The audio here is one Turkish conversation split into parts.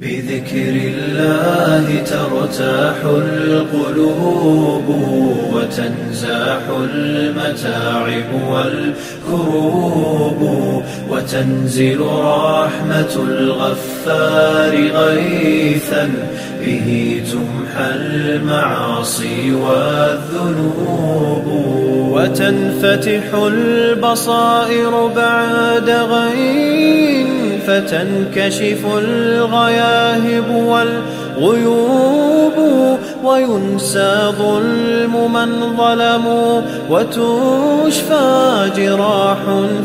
بذكر الله ترتاح القلوب وتنزاح المتاعب والكروب وتنزل رحمة الغفار غيثا به تمحى المعاصي والذنوب وتنفتح البصائر بعد غيث فتنكشف الغياهب والغيوب وينسى ظلم من ظلموا وتشفى جراح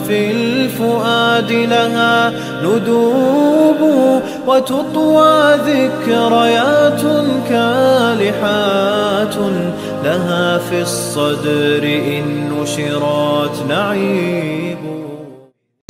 في الفؤاد لها ندوب وتطوى ذكريات كالحات لها في الصدر إن نشرات نعيب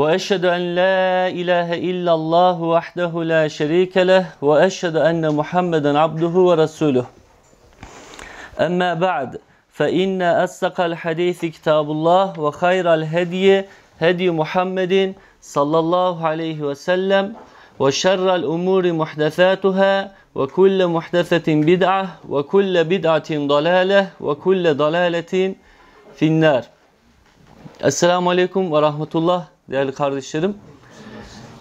واشهد ان لا اله الا الله وحده لا شريك له واشهد ان محمدا عبده ورسوله اما بعد فان اصدق الحديث كتاب الله وخير الهدي هدي محمد صلى الله عليه وسلم وشر الامور محدثاتها وكل محدثه بدعه وكل بدعه ضلاله وكل ضلاله في النار السلام عليكم ورحمه الله değerli kardeşlerim.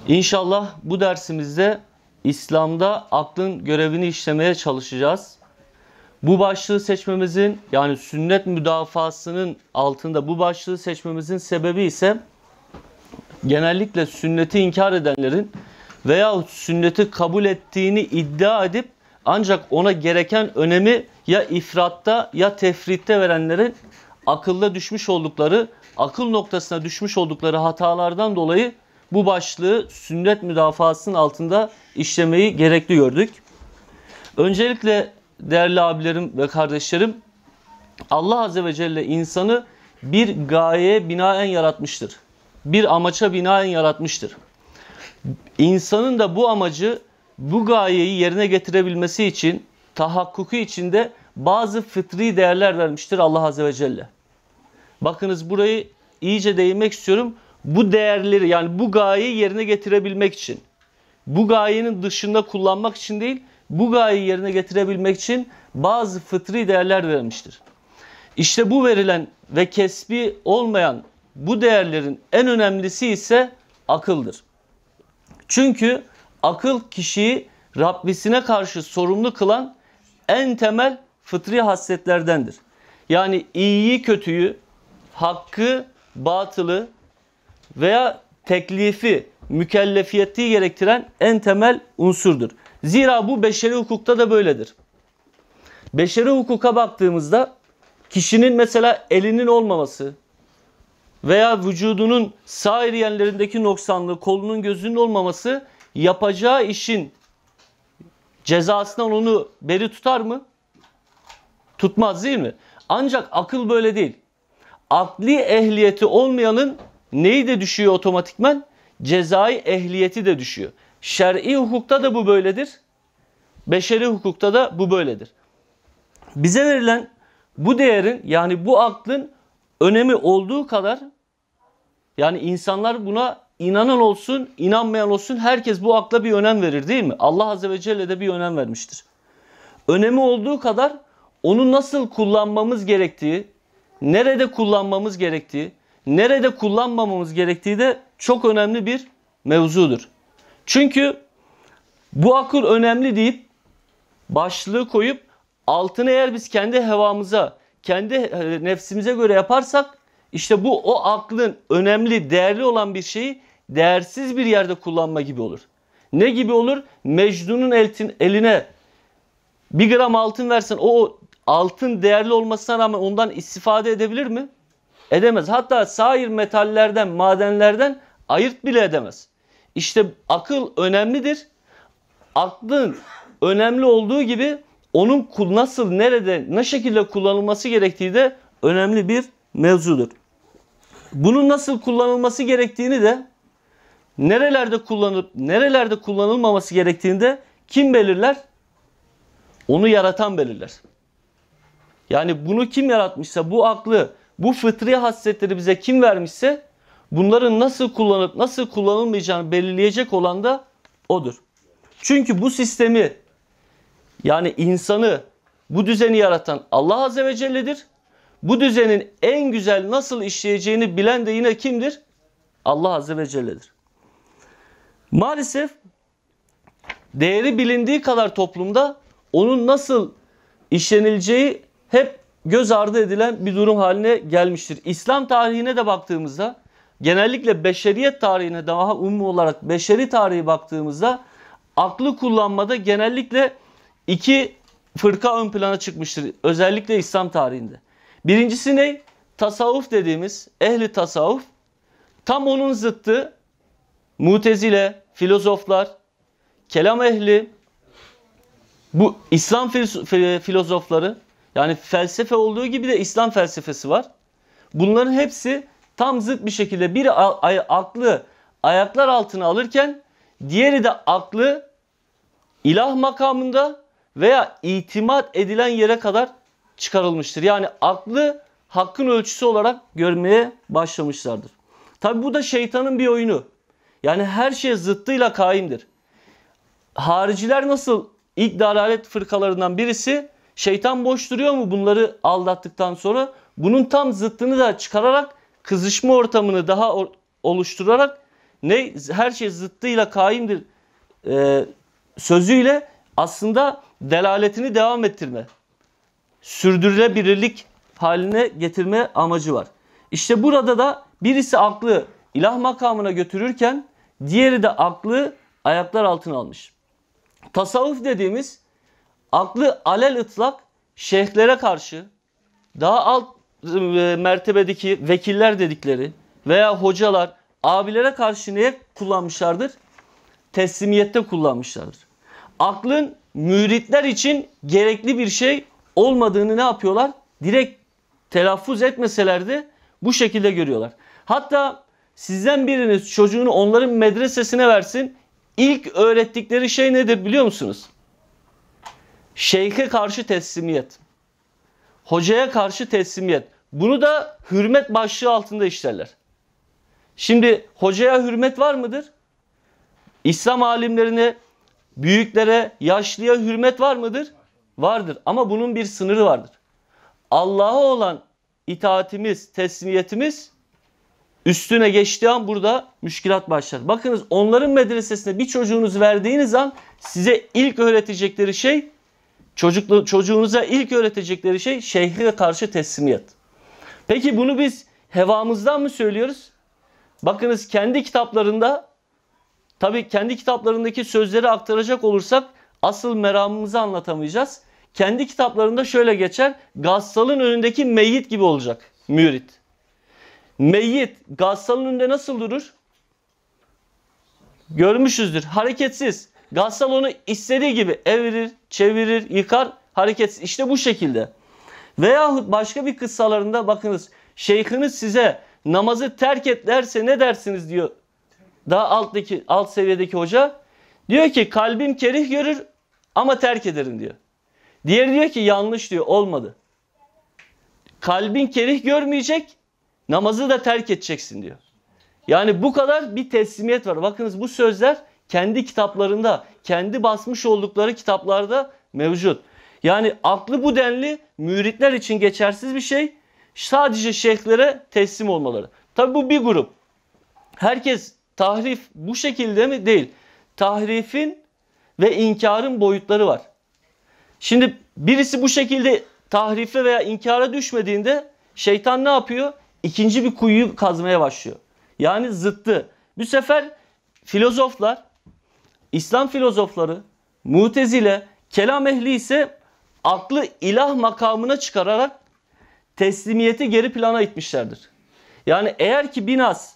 İnşallah bu dersimizde İslam'da aklın görevini işlemeye çalışacağız. Bu başlığı seçmemizin yani sünnet müdafasının altında bu başlığı seçmemizin sebebi ise genellikle sünneti inkar edenlerin veya sünneti kabul ettiğini iddia edip ancak ona gereken önemi ya ifratta ya tefritte verenlerin akılla düşmüş oldukları, akıl noktasına düşmüş oldukları hatalardan dolayı bu başlığı sünnet müdafaasının altında işlemeyi gerekli gördük. Öncelikle değerli abilerim ve kardeşlerim Allah Azze ve Celle insanı bir gayeye binaen yaratmıştır. Bir amaça binaen yaratmıştır. İnsanın da bu amacı, bu gayeyi yerine getirebilmesi için, tahakkuku içinde bazı fıtri değerler vermiştir Allah Azze ve Celle. Bakınız burayı iyice değinmek istiyorum. Bu değerleri yani bu gayeyi yerine getirebilmek için. Bu gayenin dışında kullanmak için değil, bu gayeyi yerine getirebilmek için bazı fıtri değerler verilmiştir. İşte bu verilen ve kesbi olmayan bu değerlerin en önemlisi ise akıldır. Çünkü akıl kişiyi Rabbisine karşı sorumlu kılan en temel fıtri hasletlerdendir. Yani iyiyi kötüyü, hakkı, batılı veya teklifi, mükellefiyeti gerektiren en temel unsurdur. Zira bu beşeri hukukta da böyledir. Beşeri hukuka baktığımızda kişinin mesela elinin olmaması veya vücudunun sair yerlerindeki noksanlığı, kolunun gözünün olmaması yapacağı işin cezasından onu beri tutar mı? Tutmaz değil mi? Ancak akıl böyle değil akli ehliyeti olmayanın neyi de düşüyor otomatikman? Cezai ehliyeti de düşüyor. Şer'i hukukta da bu böyledir. Beşeri hukukta da bu böyledir. Bize verilen bu değerin yani bu aklın önemi olduğu kadar yani insanlar buna inanan olsun, inanmayan olsun herkes bu akla bir önem verir değil mi? Allah Azze ve Celle de bir önem vermiştir. Önemi olduğu kadar onu nasıl kullanmamız gerektiği, nerede kullanmamız gerektiği, nerede kullanmamamız gerektiği de çok önemli bir mevzudur. Çünkü bu akıl önemli deyip başlığı koyup altını eğer biz kendi hevamıza, kendi e, nefsimize göre yaparsak işte bu o aklın önemli, değerli olan bir şeyi değersiz bir yerde kullanma gibi olur. Ne gibi olur? Mecnun'un eline bir gram altın versen o altın değerli olmasına rağmen ondan istifade edebilir mi? Edemez. Hatta sair metallerden, madenlerden ayırt bile edemez. İşte akıl önemlidir. Aklın önemli olduğu gibi onun nasıl, nerede, ne şekilde kullanılması gerektiği de önemli bir mevzudur. Bunun nasıl kullanılması gerektiğini de nerelerde kullanıp nerelerde kullanılmaması gerektiğini de kim belirler? Onu yaratan belirler. Yani bunu kim yaratmışsa, bu aklı, bu fıtri hasletleri bize kim vermişse bunların nasıl kullanıp nasıl kullanılmayacağını belirleyecek olan da odur. Çünkü bu sistemi yani insanı bu düzeni yaratan Allah Azze ve Celle'dir. Bu düzenin en güzel nasıl işleyeceğini bilen de yine kimdir? Allah Azze ve Celle'dir. Maalesef değeri bilindiği kadar toplumda onun nasıl işlenileceği hep göz ardı edilen bir durum haline gelmiştir. İslam tarihine de baktığımızda genellikle beşeriyet tarihine daha umumi olarak beşeri tarihi baktığımızda aklı kullanmada genellikle iki fırka ön plana çıkmıştır. Özellikle İslam tarihinde. Birincisi ne? Tasavvuf dediğimiz ehli tasavvuf. Tam onun zıttı mutezile, filozoflar, kelam ehli, bu İslam filozofları yani felsefe olduğu gibi de İslam felsefesi var. Bunların hepsi tam zıt bir şekilde biri aklı ayaklar altına alırken diğeri de aklı ilah makamında veya itimat edilen yere kadar çıkarılmıştır. Yani aklı hakkın ölçüsü olarak görmeye başlamışlardır. Tabi bu da şeytanın bir oyunu. Yani her şey zıttıyla kaimdir. Hariciler nasıl ilk dalalet fırkalarından birisi Şeytan boş duruyor mu bunları aldattıktan sonra? Bunun tam zıttını da çıkararak kızışma ortamını daha oluşturarak ne her şey zıttıyla kaimdir e, sözüyle aslında delaletini devam ettirme, sürdürülebilirlik haline getirme amacı var. İşte burada da birisi aklı ilah makamına götürürken diğeri de aklı ayaklar altına almış. Tasavvuf dediğimiz aklı alel ıtlak şeyhlere karşı daha alt e, mertebedeki vekiller dedikleri veya hocalar abilere karşı neye kullanmışlardır? Teslimiyette kullanmışlardır. Aklın müritler için gerekli bir şey olmadığını ne yapıyorlar? Direkt telaffuz etmeselerdi bu şekilde görüyorlar. Hatta sizden biriniz çocuğunu onların medresesine versin. İlk öğrettikleri şey nedir biliyor musunuz? Şeyhe karşı teslimiyet. Hocaya karşı teslimiyet. Bunu da hürmet başlığı altında işlerler. Şimdi hocaya hürmet var mıdır? İslam alimlerine, büyüklere, yaşlıya hürmet var mıdır? Vardır ama bunun bir sınırı vardır. Allah'a olan itaatimiz, teslimiyetimiz üstüne geçtiği an burada müşkilat başlar. Bakınız onların medresesine bir çocuğunuzu verdiğiniz an size ilk öğretecekleri şey Çocuklu, çocuğunuza ilk öğretecekleri şey şehre karşı teslimiyet. Peki bunu biz hevamızdan mı söylüyoruz? Bakınız kendi kitaplarında tabi kendi kitaplarındaki sözleri aktaracak olursak asıl meramımızı anlatamayacağız. Kendi kitaplarında şöyle geçer. Gassal'ın önündeki meyit gibi olacak mürit. Meyit Gassal'ın önünde nasıl durur? Görmüşüzdür. Hareketsiz. Gassal onu istediği gibi evirir, çevirir, yıkar. Hareket işte bu şekilde. Veyahut başka bir kıssalarında bakınız. Şeyhiniz size namazı terk et derse ne dersiniz diyor. Daha alttaki alt seviyedeki hoca diyor ki kalbim kerih görür ama terk ederim diyor. Diğeri diyor ki yanlış diyor olmadı. Kalbin kerih görmeyecek namazı da terk edeceksin diyor. Yani bu kadar bir teslimiyet var. Bakınız bu sözler kendi kitaplarında, kendi basmış oldukları kitaplarda mevcut. Yani aklı bu denli müritler için geçersiz bir şey. Sadece şeyhlere teslim olmaları. Tabi bu bir grup. Herkes tahrif bu şekilde mi? Değil. Tahrifin ve inkarın boyutları var. Şimdi birisi bu şekilde tahrife veya inkara düşmediğinde şeytan ne yapıyor? İkinci bir kuyu kazmaya başlıyor. Yani zıttı. Bu sefer filozoflar İslam filozofları, mutezile, kelam ehli ise aklı ilah makamına çıkararak teslimiyeti geri plana itmişlerdir. Yani eğer ki Binas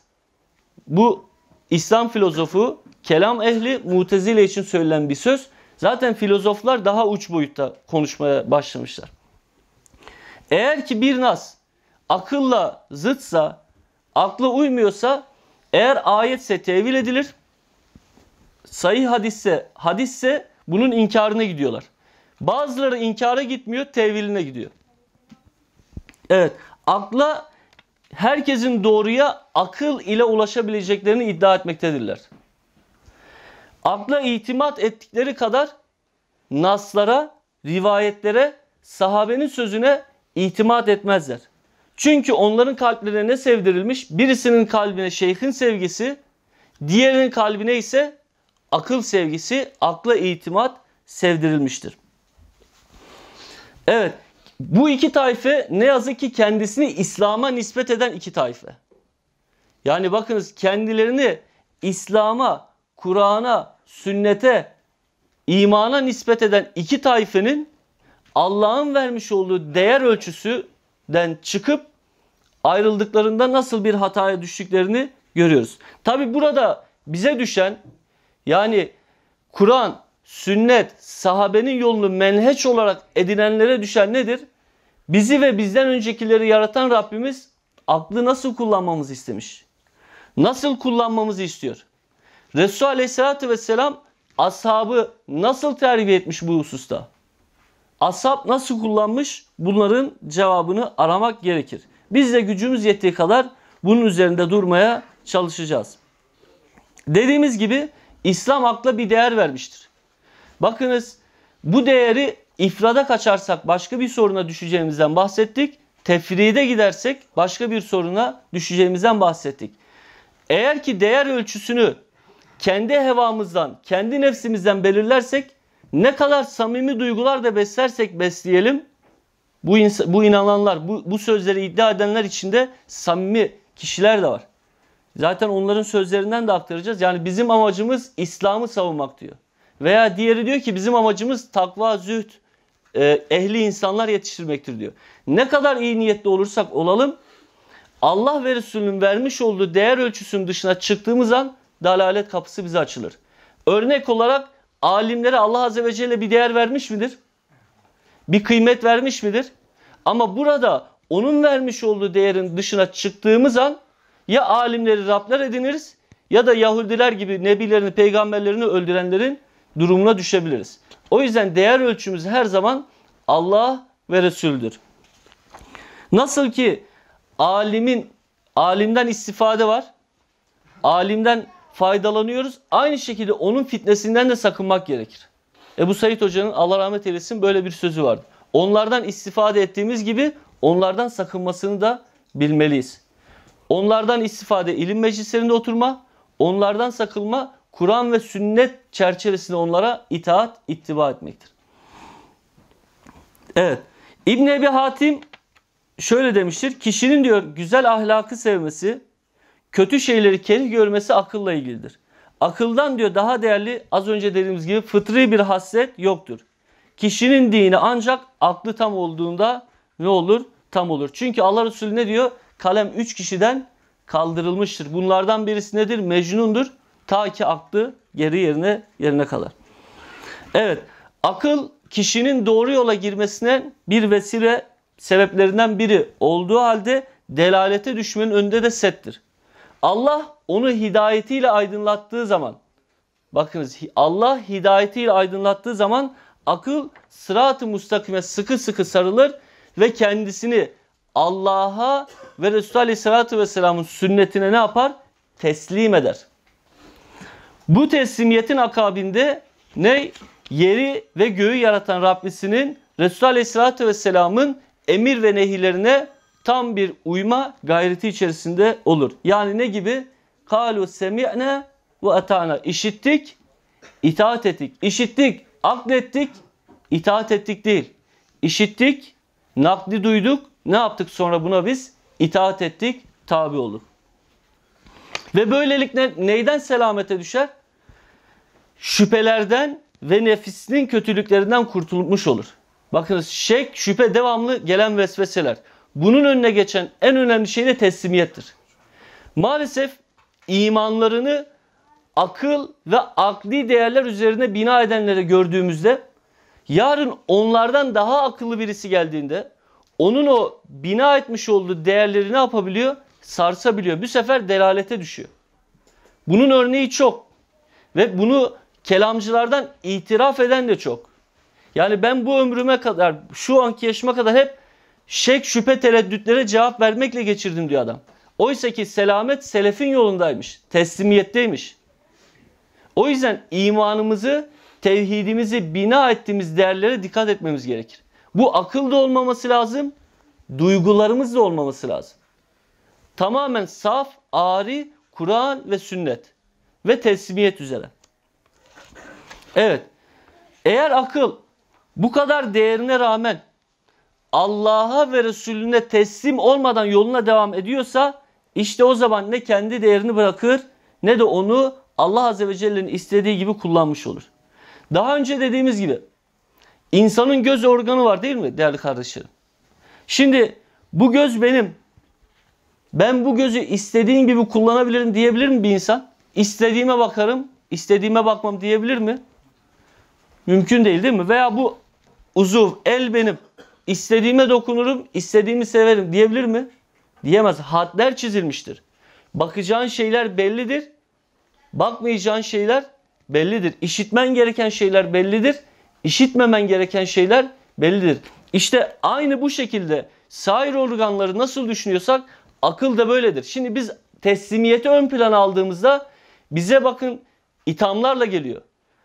bu İslam filozofu, kelam ehli, mutezile için söylenen bir söz. Zaten filozoflar daha uç boyutta konuşmaya başlamışlar. Eğer ki bir nas akılla zıtsa, akla uymuyorsa eğer ayetse tevil edilir sayı hadisse hadisse bunun inkarına gidiyorlar. Bazıları inkara gitmiyor, teviline gidiyor. Evet, akla herkesin doğruya akıl ile ulaşabileceklerini iddia etmektedirler. Akla itimat ettikleri kadar naslara, rivayetlere, sahabenin sözüne itimat etmezler. Çünkü onların kalplerine ne sevdirilmiş? Birisinin kalbine şeyhin sevgisi, diğerinin kalbine ise akıl sevgisi akla itimat sevdirilmiştir. Evet bu iki tayfe ne yazık ki kendisini İslam'a nispet eden iki tayfe. Yani bakınız kendilerini İslam'a, Kur'an'a, sünnete, imana nispet eden iki tayfenin Allah'ın vermiş olduğu değer ölçüsüden çıkıp ayrıldıklarında nasıl bir hataya düştüklerini görüyoruz. Tabi burada bize düşen yani Kur'an, sünnet, sahabenin yolunu menheç olarak edinenlere düşen nedir? Bizi ve bizden öncekileri yaratan Rabbimiz aklı nasıl kullanmamızı istemiş? Nasıl kullanmamızı istiyor? Resulü Aleyhisselatü Vesselam ashabı nasıl terbiye etmiş bu hususta? Ashab nasıl kullanmış? Bunların cevabını aramak gerekir. Biz de gücümüz yettiği kadar bunun üzerinde durmaya çalışacağız. Dediğimiz gibi İslam akla bir değer vermiştir. Bakınız bu değeri ifrada kaçarsak başka bir soruna düşeceğimizden bahsettik. Tefride gidersek başka bir soruna düşeceğimizden bahsettik. Eğer ki değer ölçüsünü kendi hevamızdan, kendi nefsimizden belirlersek ne kadar samimi duygular da beslersek besleyelim bu, bu inananlar, bu, bu sözleri iddia edenler içinde samimi kişiler de var. Zaten onların sözlerinden de aktaracağız. Yani bizim amacımız İslam'ı savunmak diyor. Veya diğeri diyor ki bizim amacımız takva, züht, e, ehli insanlar yetiştirmektir diyor. Ne kadar iyi niyetli olursak olalım Allah ve Resulünün vermiş olduğu değer ölçüsünün dışına çıktığımız an dalalet kapısı bize açılır. Örnek olarak alimlere Allah Azze ve Celle bir değer vermiş midir? Bir kıymet vermiş midir? Ama burada onun vermiş olduğu değerin dışına çıktığımız an ya alimleri Rabler ediniriz ya da Yahudiler gibi nebilerini, peygamberlerini öldürenlerin durumuna düşebiliriz. O yüzden değer ölçümüz her zaman Allah ve Resul'dür. Nasıl ki alimin alimden istifade var. Alimden faydalanıyoruz. Aynı şekilde onun fitnesinden de sakınmak gerekir. Ebu Said Hoca'nın Allah rahmet eylesin böyle bir sözü vardı. Onlardan istifade ettiğimiz gibi onlardan sakınmasını da bilmeliyiz. Onlardan istifade ilim meclislerinde oturma, onlardan sakılma, Kur'an ve sünnet çerçevesinde onlara itaat, ittiba etmektir. Evet. İbn Ebi Hatim şöyle demiştir. Kişinin diyor güzel ahlakı sevmesi, kötü şeyleri kerih görmesi akılla ilgilidir. Akıldan diyor daha değerli az önce dediğimiz gibi fıtri bir hasret yoktur. Kişinin dini ancak aklı tam olduğunda ne olur? Tam olur. Çünkü Allah Resulü ne diyor? kalem 3 kişiden kaldırılmıştır. Bunlardan birisi nedir? Mecnundur. Ta ki aklı geri yerine yerine kalır. Evet. Akıl kişinin doğru yola girmesine bir vesile sebeplerinden biri olduğu halde delalete düşmenin önünde de settir. Allah onu hidayetiyle aydınlattığı zaman bakınız Allah hidayetiyle aydınlattığı zaman akıl sırat-ı mustakime sıkı sıkı sarılır ve kendisini Allah'a ve Resulü Aleyhisselatü Vesselam'ın sünnetine ne yapar? Teslim eder. Bu teslimiyetin akabinde ne? Yeri ve göğü yaratan Rabbisinin Resulü Aleyhisselatü Vesselam'ın emir ve nehirlerine tam bir uyma gayreti içerisinde olur. Yani ne gibi? Kalu semi'ne ve ata'na. İşittik, itaat ettik. İşittik, aklettik, itaat ettik değil. İşittik, nakli duyduk, ne yaptık sonra buna biz? itaat ettik, tabi olduk. Ve böylelikle neyden selamete düşer? Şüphelerden ve nefisinin kötülüklerinden kurtulmuş olur. Bakınız şek, şüphe devamlı gelen vesveseler. Bunun önüne geçen en önemli şey de teslimiyettir. Maalesef imanlarını akıl ve akli değerler üzerine bina edenleri gördüğümüzde yarın onlardan daha akıllı birisi geldiğinde onun o bina etmiş olduğu değerleri ne yapabiliyor? Sarsabiliyor. Bu sefer delalete düşüyor. Bunun örneği çok. Ve bunu kelamcılardan itiraf eden de çok. Yani ben bu ömrüme kadar, şu anki yaşıma kadar hep şek, şüphe, tereddütlere cevap vermekle geçirdim diyor adam. Oysa ki selamet selefin yolundaymış, teslimiyetteymiş. O yüzden imanımızı, tevhidimizi bina ettiğimiz değerlere dikkat etmemiz gerekir. Bu akıl da olmaması lazım, duygularımız da olmaması lazım. Tamamen saf, ari, Kur'an ve sünnet ve teslimiyet üzere. Evet. Eğer akıl bu kadar değerine rağmen Allah'a ve Resulüne teslim olmadan yoluna devam ediyorsa işte o zaman ne kendi değerini bırakır ne de onu Allah Azze ve Celle'nin istediği gibi kullanmış olur. Daha önce dediğimiz gibi İnsanın göz organı var değil mi değerli kardeşlerim? Şimdi bu göz benim. Ben bu gözü istediğim gibi kullanabilirim diyebilir mi bir insan? İstediğime bakarım, istediğime bakmam diyebilir mi? Mümkün değil değil mi? Veya bu uzuv, el benim. İstediğime dokunurum, istediğimi severim diyebilir mi? Diyemez. Hadler çizilmiştir. Bakacağın şeyler bellidir. Bakmayacağın şeyler bellidir. İşitmen gereken şeyler bellidir. İşitmemen gereken şeyler bellidir. İşte aynı bu şekilde sair organları nasıl düşünüyorsak akıl da böyledir. Şimdi biz teslimiyeti ön plana aldığımızda bize bakın ithamlarla geliyor.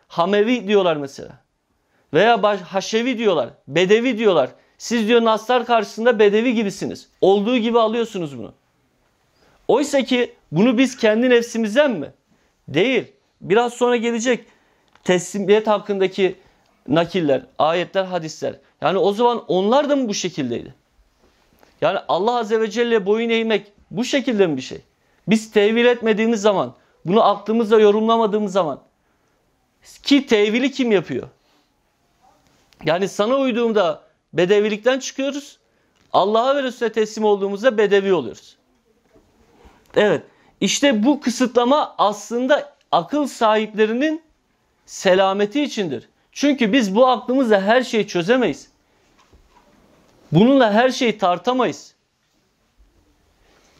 Hamevi diyorlar mesela. Veya baş, Haşevi diyorlar. Bedevi diyorlar. Siz diyor Naslar karşısında bedevi gibisiniz. Olduğu gibi alıyorsunuz bunu. Oysa ki bunu biz kendi nefsimizden mi? Değil. Biraz sonra gelecek teslimiyet hakkındaki nakiller, ayetler, hadisler. Yani o zaman onlar da mı bu şekildeydi? Yani Allah Azze ve Celle boyun eğmek bu şekilde mi bir şey? Biz tevil etmediğimiz zaman, bunu aklımızla yorumlamadığımız zaman ki tevili kim yapıyor? Yani sana uyduğumda bedevilikten çıkıyoruz. Allah'a ve Resulüne teslim olduğumuzda bedevi oluyoruz. Evet. İşte bu kısıtlama aslında akıl sahiplerinin selameti içindir. Çünkü biz bu aklımızla her şeyi çözemeyiz. Bununla her şeyi tartamayız.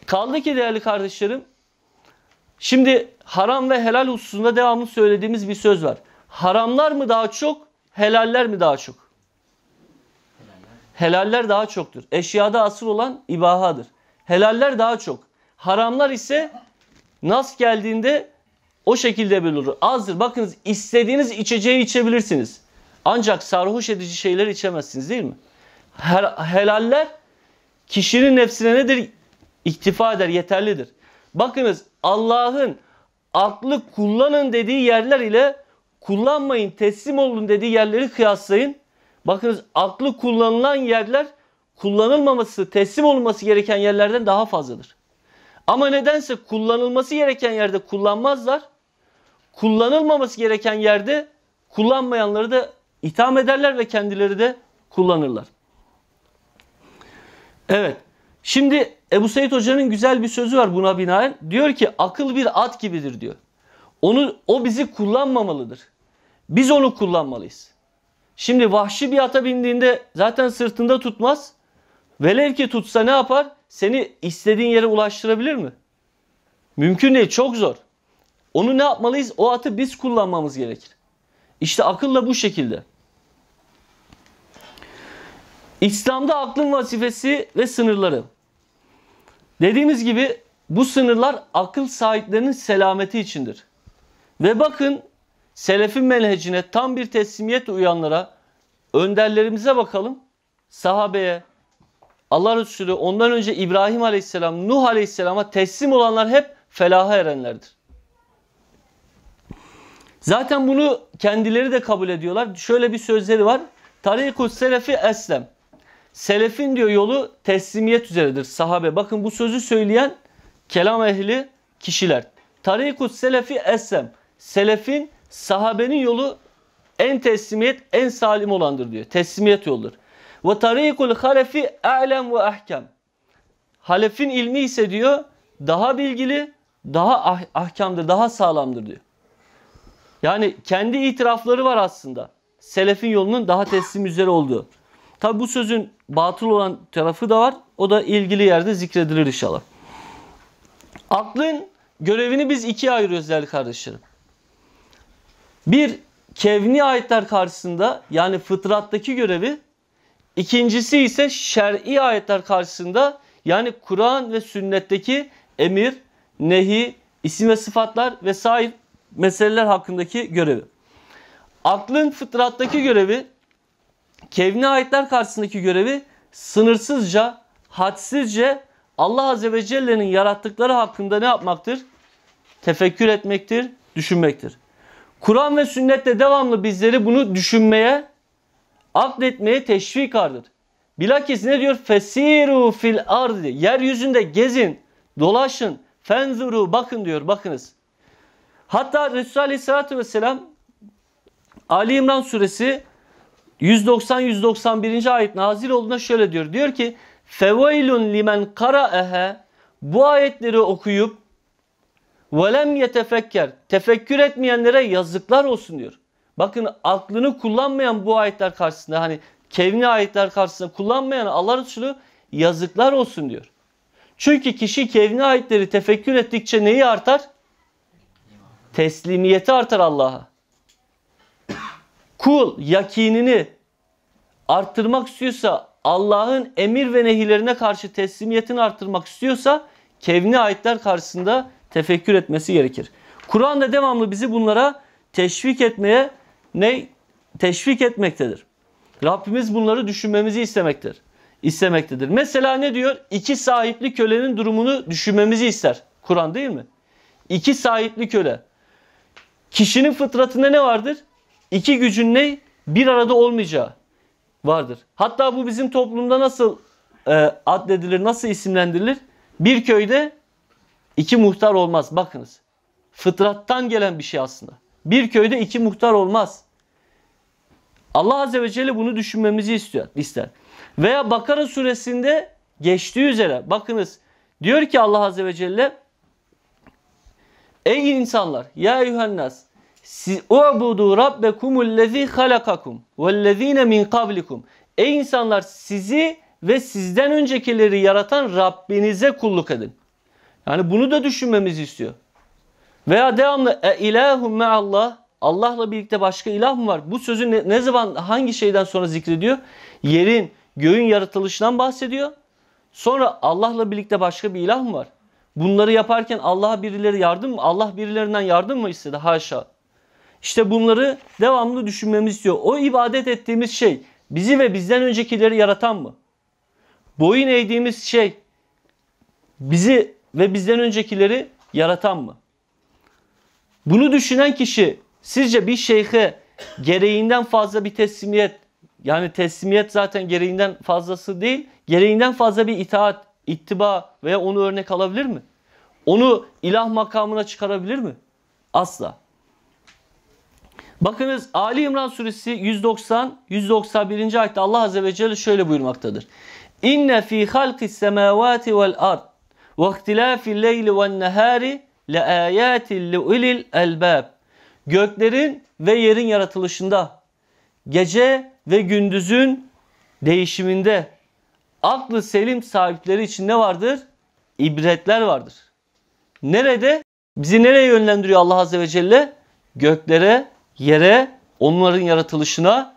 Kaldı ki değerli kardeşlerim, şimdi haram ve helal hususunda devamlı söylediğimiz bir söz var. Haramlar mı daha çok, helaller mi daha çok? Helaller, daha çoktur. Eşyada asıl olan ibahadır. Helaller daha çok. Haramlar ise nas geldiğinde o şekilde bulunur. Azdır. Bakınız istediğiniz içeceği içebilirsiniz. Ancak sarhoş edici şeyler içemezsiniz değil mi? helaller kişinin nefsine nedir? İktifa eder, yeterlidir. Bakınız Allah'ın aklı kullanın dediği yerler ile kullanmayın, teslim olun dediği yerleri kıyaslayın. Bakınız aklı kullanılan yerler kullanılmaması, teslim olması gereken yerlerden daha fazladır. Ama nedense kullanılması gereken yerde kullanmazlar kullanılmaması gereken yerde kullanmayanları da itham ederler ve kendileri de kullanırlar. Evet. Şimdi Ebu Sa'id Hoca'nın güzel bir sözü var buna binaen. Diyor ki akıl bir at gibidir diyor. Onu, o bizi kullanmamalıdır. Biz onu kullanmalıyız. Şimdi vahşi bir ata bindiğinde zaten sırtında tutmaz. Velev ki tutsa ne yapar? Seni istediğin yere ulaştırabilir mi? Mümkün değil. Çok zor. Onu ne yapmalıyız? O atı biz kullanmamız gerekir. İşte akılla bu şekilde. İslam'da aklın vazifesi ve sınırları. Dediğimiz gibi bu sınırlar akıl sahiplerinin selameti içindir. Ve bakın selefin menhecine tam bir teslimiyet uyanlara, önderlerimize bakalım. Sahabeye, Allah Resulü ondan önce İbrahim Aleyhisselam, Nuh Aleyhisselam'a teslim olanlar hep felaha erenlerdir. Zaten bunu kendileri de kabul ediyorlar. Şöyle bir sözleri var. Tarikus selefi eslem. Selefin diyor yolu teslimiyet üzeredir sahabe. Bakın bu sözü söyleyen kelam ehli kişiler. Tarikus selefi eslem. Selefin sahabenin yolu en teslimiyet en salim olandır diyor. Teslimiyet yoldur. Ve tarikul halefi a'lem ve ahkam, Halefin ilmi ise diyor daha bilgili, daha ah-, ahkamdır, daha sağlamdır diyor. Yani kendi itirafları var aslında. Selefin yolunun daha teslim üzere olduğu. Tabi bu sözün batıl olan tarafı da var. O da ilgili yerde zikredilir inşallah. Aklın görevini biz ikiye ayırıyoruz değerli kardeşlerim. Bir, kevni ayetler karşısında yani fıtrattaki görevi. İkincisi ise şer'i ayetler karşısında yani Kur'an ve sünnetteki emir, nehi, isim ve sıfatlar vesaire meseleler hakkındaki görevi. Aklın fıtrattaki görevi, kevni ayetler karşısındaki görevi sınırsızca, hadsizce Allah Azze ve Celle'nin yarattıkları hakkında ne yapmaktır? Tefekkür etmektir, düşünmektir. Kur'an ve sünnette devamlı bizleri bunu düşünmeye, akletmeye teşvikardır. Bilakis ne diyor? Fesiru fil ardi. Yeryüzünde gezin, dolaşın, fenzuru bakın diyor. Bakınız. Hatta Resulü Aleyhisselatü Vesselam Ali İmran suresi 190-191. ayet nazil olduğunda şöyle diyor. Diyor ki Fevailun limen karaehe bu ayetleri okuyup velem yetefekker tefekkür etmeyenlere yazıklar olsun diyor. Bakın aklını kullanmayan bu ayetler karşısında hani kevni ayetler karşısında kullanmayan Allah Resulü yazıklar olsun diyor. Çünkü kişi kevni ayetleri tefekkür ettikçe neyi artar? Teslimiyeti artar Allah'a. Kul yakinini arttırmak istiyorsa Allah'ın emir ve nehirlerine karşı teslimiyetini arttırmak istiyorsa kevni ayetler karşısında tefekkür etmesi gerekir. Kur'an da devamlı bizi bunlara teşvik etmeye ne teşvik etmektedir. Rabbimiz bunları düşünmemizi istemektedir, İstemektedir. Mesela ne diyor? İki sahipli kölenin durumunu düşünmemizi ister. Kur'an değil mi? İki sahipli köle. Kişinin fıtratında ne vardır? İki gücün ne? Bir arada olmayacağı vardır. Hatta bu bizim toplumda nasıl e, adledilir, nasıl isimlendirilir? Bir köyde iki muhtar olmaz. Bakınız. Fıtrattan gelen bir şey aslında. Bir köyde iki muhtar olmaz. Allah Azze ve Celle bunu düşünmemizi istiyor, ister. Veya Bakara suresinde geçtiği üzere bakınız diyor ki Allah Azze ve Celle Ey insanlar ya yuhannas siz ubudu rabbekumul lezî halakakum vellezîne min kablikum. Ey insanlar sizi ve sizden öncekileri yaratan Rabbinize kulluk edin. Yani bunu da düşünmemizi istiyor. Veya devamlı e ilahum me Allah Allah'la birlikte başka ilah mı var? Bu sözü ne, ne zaman hangi şeyden sonra zikrediyor? Yerin, göğün yaratılışından bahsediyor. Sonra Allah'la birlikte başka bir ilah mı var? Bunları yaparken Allah'a birileri yardım mı? Allah birilerinden yardım mı istedi? Haşa. İşte bunları devamlı düşünmemiz istiyor. O ibadet ettiğimiz şey bizi ve bizden öncekileri yaratan mı? Boyun eğdiğimiz şey bizi ve bizden öncekileri yaratan mı? Bunu düşünen kişi sizce bir şeyhe gereğinden fazla bir teslimiyet yani teslimiyet zaten gereğinden fazlası değil, gereğinden fazla bir itaat, ittiba veya onu örnek alabilir mi? Onu ilah makamına çıkarabilir mi? Asla. Bakınız Ali İmran suresi 190 191. ayette Allah azze ve celle şöyle buyurmaktadır. İnne fi halqis semavati vel ard ve ihtilafil leyli ven nehari le ayatin li ulil albab. Göklerin ve yerin yaratılışında, gece ve gündüzün değişiminde aklı selim sahipleri için ne vardır? İbretler vardır. Nerede? Bizi nereye yönlendiriyor Allah Azze ve Celle? Göklere yere, onların yaratılışına,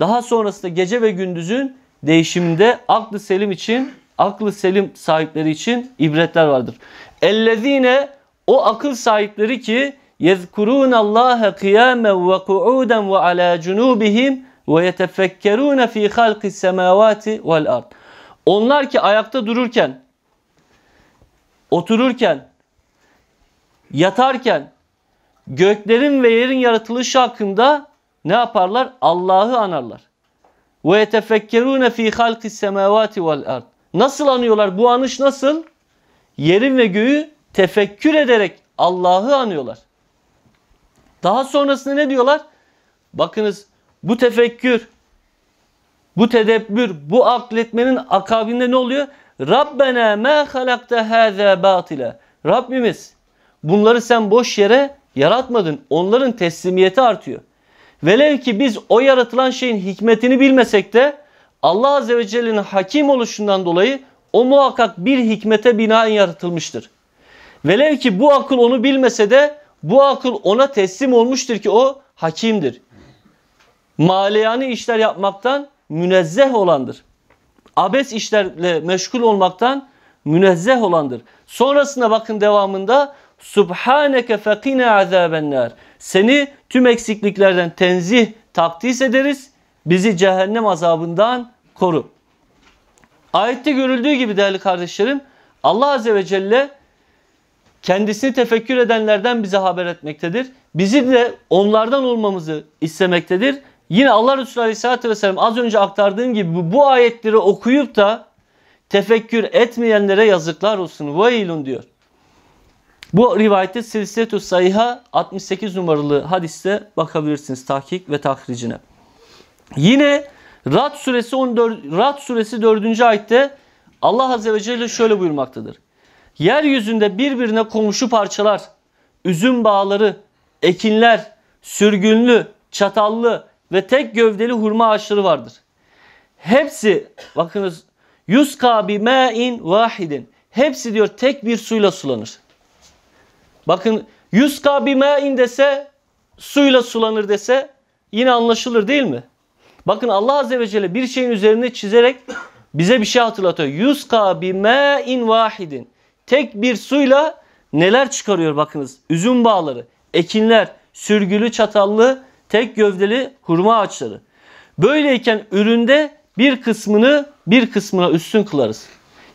daha sonrasında gece ve gündüzün değişiminde aklı selim için, aklı selim sahipleri için ibretler vardır. Ellezine o akıl sahipleri ki يَذْكُرُونَ اللّٰهَ قِيَامًا وَقُعُودًا وَعَلَى جُنُوبِهِمْ وَيَتَفَكَّرُونَ ف۪ي خَلْقِ السَّمَاوَاتِ وَالْاَرْضِ Onlar ki ayakta dururken, otururken, yatarken, göklerin ve yerin yaratılışı hakkında ne yaparlar? Allah'ı anarlar. Ve yetefekkerûne fî halkis semâvâti vel ard. Nasıl anıyorlar? Bu anış nasıl? Yerin ve göğü tefekkür ederek Allah'ı anıyorlar. Daha sonrasında ne diyorlar? Bakınız bu tefekkür, bu tedebbür, bu akletmenin akabinde ne oluyor? Rabbena ma halakta hâzâ batile. Rabbimiz bunları sen boş yere Yaratmadın. Onların teslimiyeti artıyor. Velev ki biz o yaratılan şeyin hikmetini bilmesek de Allah Azze ve Celle'nin hakim oluşundan dolayı o muhakkak bir hikmete binaen yaratılmıştır. Velev ki bu akıl onu bilmese de bu akıl ona teslim olmuştur ki o hakimdir. Maleyani işler yapmaktan münezzeh olandır. Abes işlerle meşgul olmaktan münezzeh olandır. Sonrasında bakın devamında Subhaneke fekine azabennar. Seni tüm eksikliklerden tenzih, takdis ederiz. Bizi cehennem azabından koru. Ayette görüldüğü gibi değerli kardeşlerim Allah Azze ve Celle kendisini tefekkür edenlerden bize haber etmektedir. Bizi de onlardan olmamızı istemektedir. Yine Allah Resulü Aleyhisselatü Vesselam az önce aktardığım gibi bu, bu ayetleri okuyup da tefekkür etmeyenlere yazıklar olsun. Vailun diyor. Bu rivayette Silsiletü Sayıha 68 numaralı hadiste bakabilirsiniz tahkik ve tahricine. Yine Rad suresi 14 Rad suresi 4. ayette Allah azze ve celle şöyle buyurmaktadır. Yeryüzünde birbirine komşu parçalar, üzüm bağları, ekinler, sürgünlü, çatallı ve tek gövdeli hurma ağaçları vardır. Hepsi bakınız yüz kabi ma'in vahidin. Hepsi diyor tek bir suyla sulanır. Bakın 100k in dese suyla sulanır dese yine anlaşılır değil mi? Bakın Allah Azze ve Celle bir şeyin üzerine çizerek bize bir şey hatırlatıyor. 100k bimâin vahidin. Tek bir suyla neler çıkarıyor bakınız. Üzüm bağları, ekinler, sürgülü çatallı, tek gövdeli hurma ağaçları. Böyleyken üründe bir kısmını bir kısmına üstün kılarız.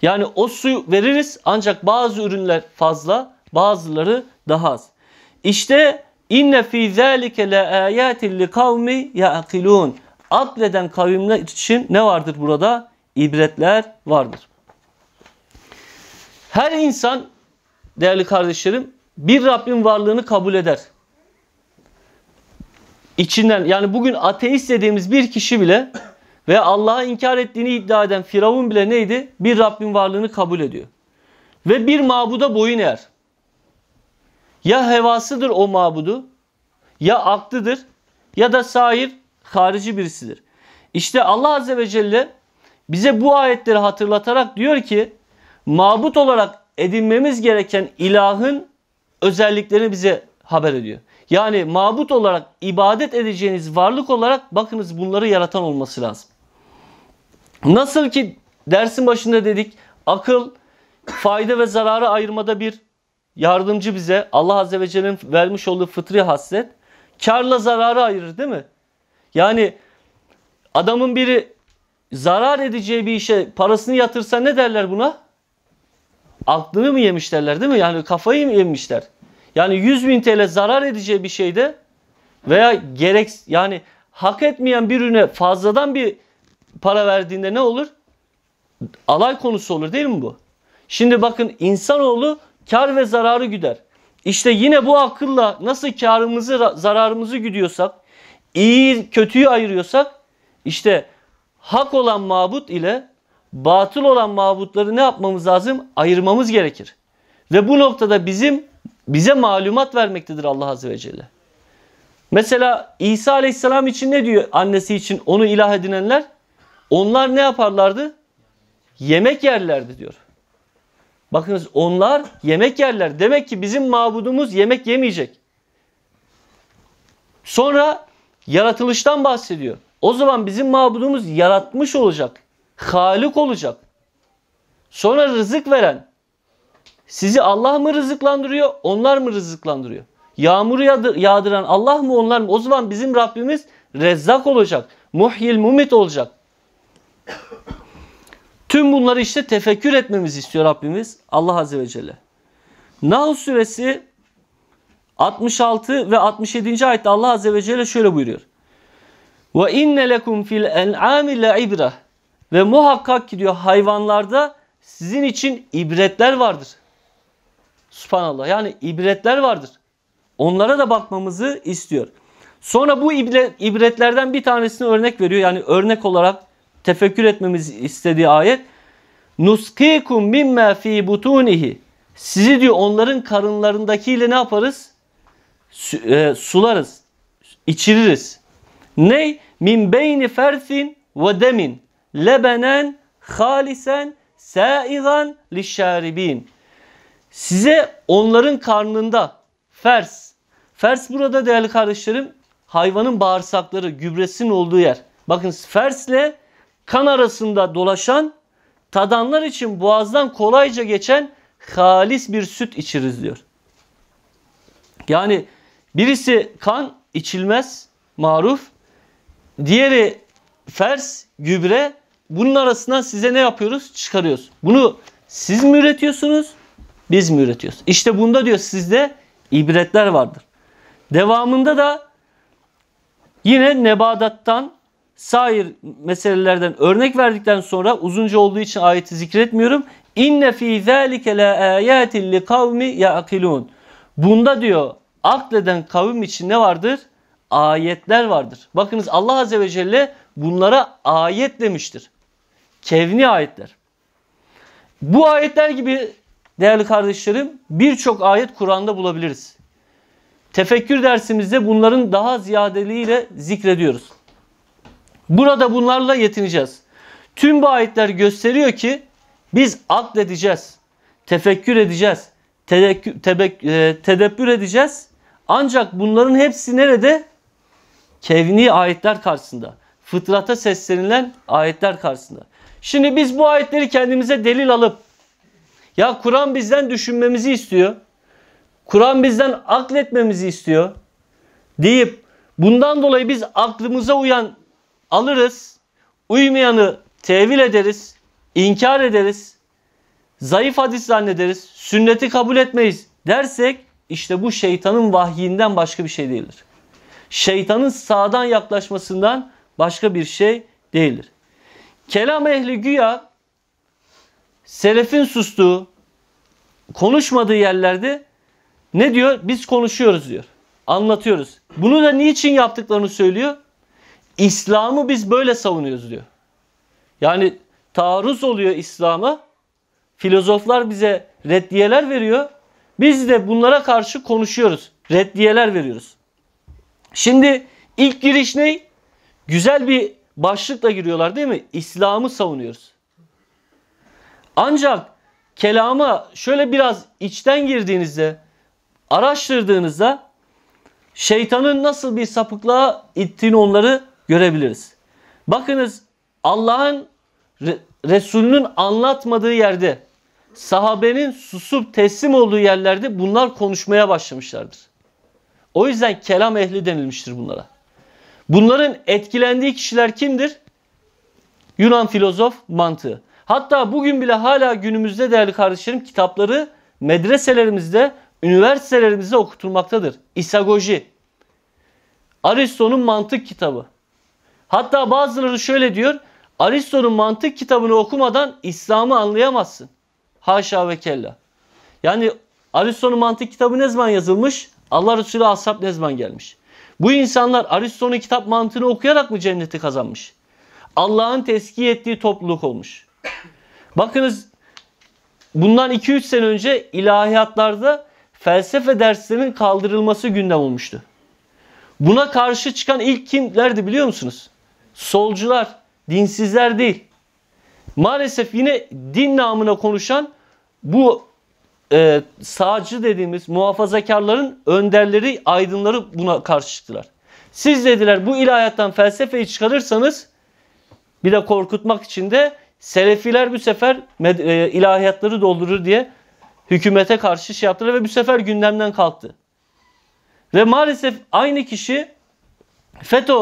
Yani o suyu veririz ancak bazı ürünler fazla, Bazıları daha az. İşte inne fi zalike le ayatin li kavmi yaqilun. Akleden kavimler için ne vardır burada? İbretler vardır. Her insan değerli kardeşlerim bir Rabbin varlığını kabul eder. İçinden yani bugün ateist dediğimiz bir kişi bile ve Allah'a inkar ettiğini iddia eden Firavun bile neydi? Bir Rabbin varlığını kabul ediyor. Ve bir mabuda boyun eğer. Ya hevasıdır o mabudu, ya aklıdır ya da sair harici birisidir. İşte Allah Azze ve Celle bize bu ayetleri hatırlatarak diyor ki mabut olarak edinmemiz gereken ilahın özelliklerini bize haber ediyor. Yani mabut olarak ibadet edeceğiniz varlık olarak bakınız bunları yaratan olması lazım. Nasıl ki dersin başında dedik akıl fayda ve zararı ayırmada bir yardımcı bize Allah Azze ve Celle'nin vermiş olduğu fıtri haslet karla zararı ayırır değil mi? Yani adamın biri zarar edeceği bir işe parasını yatırsa ne derler buna? Aklını mı yemiş derler değil mi? Yani kafayı mı yemişler? Yani 100 bin TL zarar edeceği bir şeyde veya gerek yani hak etmeyen bir ürüne fazladan bir para verdiğinde ne olur? Alay konusu olur değil mi bu? Şimdi bakın insanoğlu kar ve zararı güder. İşte yine bu akılla nasıl karımızı zararımızı güdüyorsak, iyi kötüyü ayırıyorsak işte hak olan mabut ile batıl olan mabutları ne yapmamız lazım? Ayırmamız gerekir. Ve bu noktada bizim bize malumat vermektedir Allah Azze ve Celle. Mesela İsa Aleyhisselam için ne diyor annesi için onu ilah edinenler? Onlar ne yaparlardı? Yemek yerlerdi diyor. Bakınız onlar yemek yerler. Demek ki bizim mabudumuz yemek yemeyecek. Sonra yaratılıştan bahsediyor. O zaman bizim mabudumuz yaratmış olacak. Halik olacak. Sonra rızık veren. Sizi Allah mı rızıklandırıyor, onlar mı rızıklandırıyor? Yağmuru yağdıran Allah mı onlar mı? O zaman bizim Rabbimiz Rezzak olacak. Muhyil Mumit olacak. Tüm bunları işte tefekkür etmemizi istiyor Rabbimiz Allah Azze ve Celle. Nahl suresi 66 ve 67. ayette Allah Azze ve Celle şöyle buyuruyor. Ve inne lekum fil en'ami le ibre. Ve muhakkak ki diyor hayvanlarda sizin için ibretler vardır. Subhanallah. Yani ibretler vardır. Onlara da bakmamızı istiyor. Sonra bu ibretlerden bir tanesini örnek veriyor. Yani örnek olarak tefekkür etmemiz istediği ayet nuskikum mimma fi butunihi sizi diyor onların karınlarındakiyle ne yaparız? E, sularız. içiririz. Ney? Min beyni fersin ve demin lebenen halisen saigan lişşaribin. Size onların karnında fers. Fers burada değerli kardeşlerim hayvanın bağırsakları, gübresinin olduğu yer. Bakın fersle kan arasında dolaşan, tadanlar için boğazdan kolayca geçen halis bir süt içiriz diyor. Yani birisi kan içilmez, maruf. Diğeri fers, gübre. Bunun arasından size ne yapıyoruz? Çıkarıyoruz. Bunu siz mi üretiyorsunuz? Biz mi üretiyoruz? İşte bunda diyor sizde ibretler vardır. Devamında da yine nebadattan sair meselelerden örnek verdikten sonra uzunca olduğu için ayeti zikretmiyorum. İnne fi zalike la ayatin li kavmi yaqilun. Bunda diyor akleden kavim için ne vardır? Ayetler vardır. Bakınız Allah Azze ve Celle bunlara ayet demiştir. Kevni ayetler. Bu ayetler gibi değerli kardeşlerim birçok ayet Kur'an'da bulabiliriz. Tefekkür dersimizde bunların daha ziyadeliğiyle zikrediyoruz. Burada bunlarla yetineceğiz. Tüm bu ayetler gösteriyor ki biz akledeceğiz, tefekkür edeceğiz, tedekkü, tebek, e, tedebbür edeceğiz. Ancak bunların hepsi nerede? Kevni ayetler karşısında. Fıtrata seslenilen ayetler karşısında. Şimdi biz bu ayetleri kendimize delil alıp ya Kur'an bizden düşünmemizi istiyor. Kur'an bizden akletmemizi istiyor deyip bundan dolayı biz aklımıza uyan alırız. Uymayanı tevil ederiz. inkar ederiz. Zayıf hadis zannederiz. Sünneti kabul etmeyiz dersek işte bu şeytanın vahyinden başka bir şey değildir. Şeytanın sağdan yaklaşmasından başka bir şey değildir. Kelam ehli güya selefin sustuğu, konuşmadığı yerlerde ne diyor? Biz konuşuyoruz diyor. Anlatıyoruz. Bunu da niçin yaptıklarını söylüyor? İslam'ı biz böyle savunuyoruz diyor. Yani taarruz oluyor İslam'a. Filozoflar bize reddiyeler veriyor. Biz de bunlara karşı konuşuyoruz. Reddiyeler veriyoruz. Şimdi ilk giriş ne? Güzel bir başlıkla giriyorlar değil mi? İslam'ı savunuyoruz. Ancak kelama şöyle biraz içten girdiğinizde, araştırdığınızda şeytanın nasıl bir sapıklığa ittiğini onları görebiliriz. Bakınız Allah'ın Resulünün anlatmadığı yerde sahabenin susup teslim olduğu yerlerde bunlar konuşmaya başlamışlardır. O yüzden kelam ehli denilmiştir bunlara. Bunların etkilendiği kişiler kimdir? Yunan filozof mantığı. Hatta bugün bile hala günümüzde değerli kardeşlerim kitapları medreselerimizde, üniversitelerimizde okutulmaktadır. İsagoji. Aristo'nun mantık kitabı. Hatta bazıları şöyle diyor. Aristo'nun mantık kitabını okumadan İslam'ı anlayamazsın. Haşa ve kella. Yani Aristo'nun mantık kitabı ne zaman yazılmış? Allah Resulü ashab ne zaman gelmiş? Bu insanlar Aristo'nun kitap mantığını okuyarak mı cenneti kazanmış? Allah'ın teskiye ettiği topluluk olmuş. Bakınız bundan 2-3 sene önce ilahiyatlarda felsefe derslerinin kaldırılması gündem olmuştu. Buna karşı çıkan ilk kimlerdi biliyor musunuz? solcular, dinsizler değil. Maalesef yine din namına konuşan bu e, sağcı dediğimiz muhafazakarların önderleri, aydınları buna karşı çıktılar. Siz dediler bu ilahiyattan felsefeyi çıkarırsanız bir de korkutmak için de Selefiler bu sefer e, ilahiyatları doldurur diye hükümete karşı şey yaptılar ve bu sefer gündemden kalktı. Ve maalesef aynı kişi FETÖ